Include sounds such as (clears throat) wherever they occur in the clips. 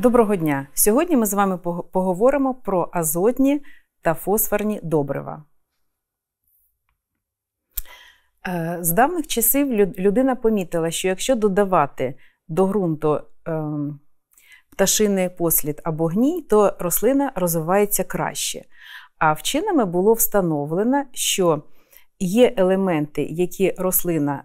Доброго дня! Сьогодні ми з вами поговоримо про азотні та фосфорні добрива. Е, з давних часів людина помітила, що якщо додавати до ґрунту ем, пташини послід або гній, то рослина розвивається краще. А вчинами було встановлено, що є елементи, які рослина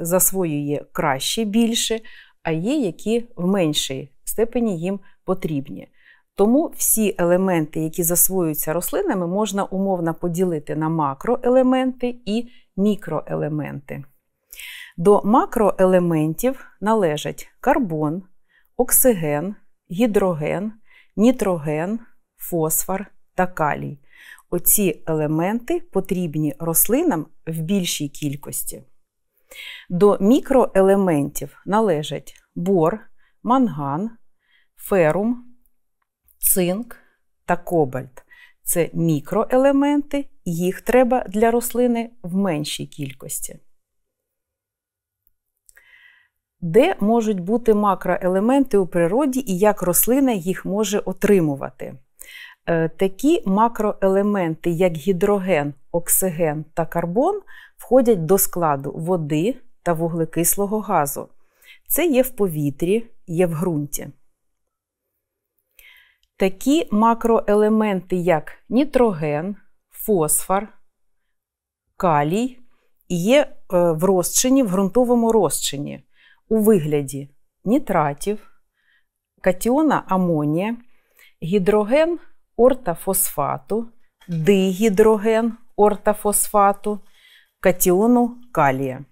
засвоює краще більше, а є які в меншій степені їм потрібні. Тому всі елементи, які засвоюються рослинами, можна умовно поділити на макроелементи і мікроелементи. До макроелементів належать карбон, оксиген, гідроген, нітроген, фосфор та калій. Оці елементи потрібні рослинам в більшій кількості. До мікроелементів належать бор, манган, ферум, цинк та кобальт. Це мікроелементи, їх треба для рослини в меншій кількості. Де можуть бути макроелементи у природі і як рослина їх може отримувати? Е, такі макроелементи, як гідроген, оксиген та карбон, входять до складу води та вуглекислого газу. Це є в повітрі, є в ґрунті. Такі макроелементи, як нітроген, фосфор, калій, є е, в розчині, в ґрунтовому розчині у вигляді нітратів, катіона амонія, гідроген ортофосфату, дигідроген ортофосфату, катіону калія.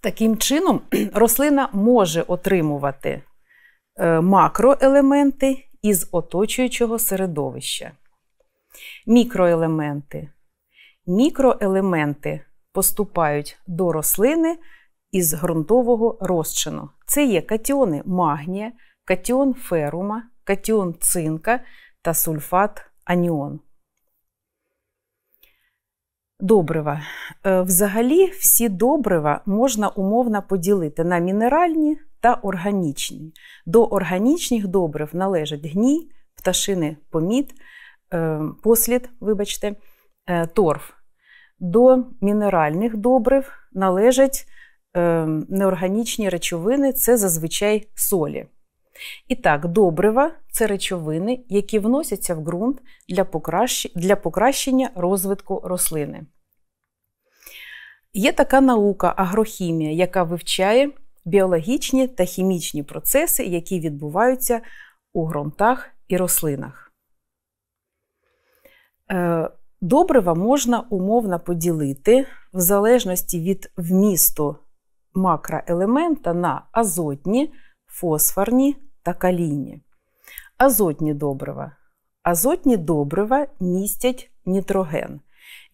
Таким чином, (clears throat) рослина може отримувати е, макроелементи із оточуючого середовища. Мікроелементи. Мікроелементи поступають до рослини із ґрунтового розчину. Це є катіони магнія, катіон ферума, катіон цинка та сульфат аніон. Добрива. Е, взагалі, всі добрива можна умовно поділити на мінеральні та органічні. До органічних добрив належать гній, пташини помід, е, послід, вибачте, е, торф. До мінеральних добрив належать неорганічні речовини, це зазвичай солі. І так, добрива це речовини, які вносяться в ґрунт для покращення розвитку рослини. Є така наука агрохімія, яка вивчає біологічні та хімічні процеси, які відбуваються у ґрунтах і рослинах. Е, добрива можна умовно поділити в залежності від вмісту макроелемента на азотні, фосфорні та калійні. Азотні добрива. Азотні добрива містять нітроген.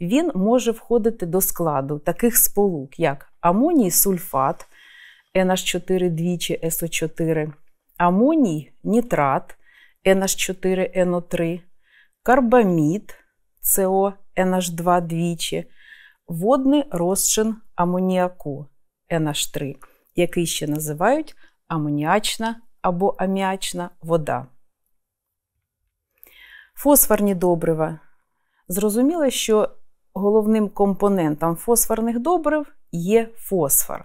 Він може входити до складу таких сполук, як амоній сульфат NH4 двічі СО4, амоній нітрат NH4NO3, карбамід СО NH2 двічі, водний розчин амоніаку NH3, який ще називають амоніачна або аміачна вода. Фосфорні добрива. Зрозуміло, що головним компонентом фосфорних добрив є фосфор.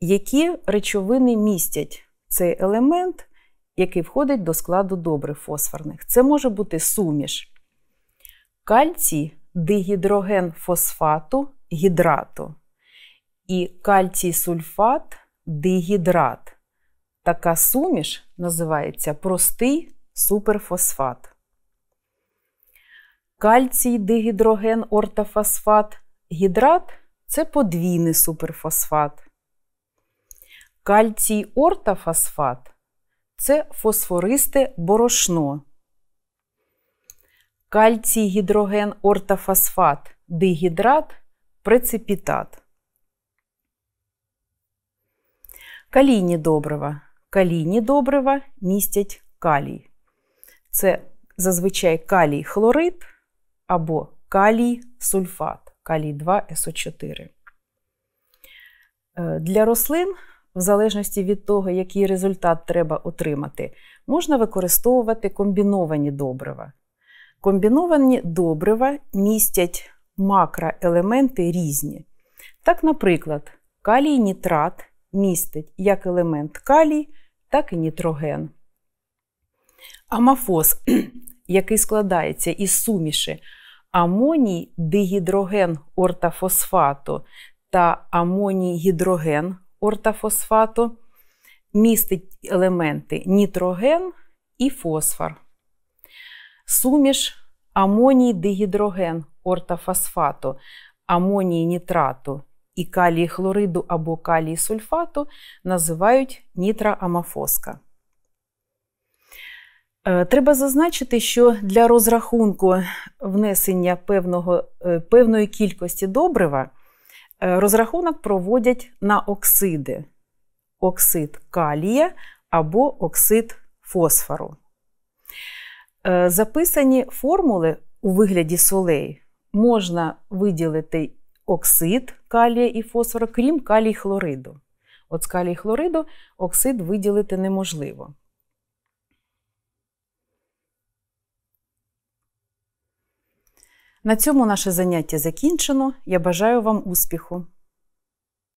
Які речовини містять цей елемент, який входить до складу добрив фосфорних? Це може бути суміш кальцій, дигідроген-фосфату, гідрату і кальцій сульфат дигідрат. Така суміш називається простий суперфосфат. Кальцій дигідроген ортофосфат гідрат це подвійний суперфосфат. Кальцій ортофосфат це фосфористе борошно. Кальцій гідроген ортофосфат дигідрат преципітат. Калійні добрива калійні добрива містять калій. Це зазвичай калій хлорид або калій сульфат, калій 2 со 4 е, Для рослин, в залежності від того, який результат треба отримати, можна використовувати комбіновані добрива. Комбіновані добрива містять макроелементи різні. Так, наприклад, калій нітрат містить як елемент калій, так і нітроген. Амафоз, (clears throat) який складається із суміші амоній дигідроген ортафосфату та амоній гідроген ортофосфату, містить елементи нітроген і фосфор. Суміш амоній дигідроген ортафосфату, амоній нітрату і калій хлориду або калій сульфату називають нітроамафоска. Е, треба зазначити, що для розрахунку внесення певного, е, певної кількості добрива е, розрахунок проводять на оксиди: оксид калія або оксид фосфору. Записані формули у вигляді солей можна виділити оксид калія і фосфора, крім калій хлориду. От з калій хлориду оксид виділити неможливо. На цьому наше заняття закінчено. Я бажаю вам успіху!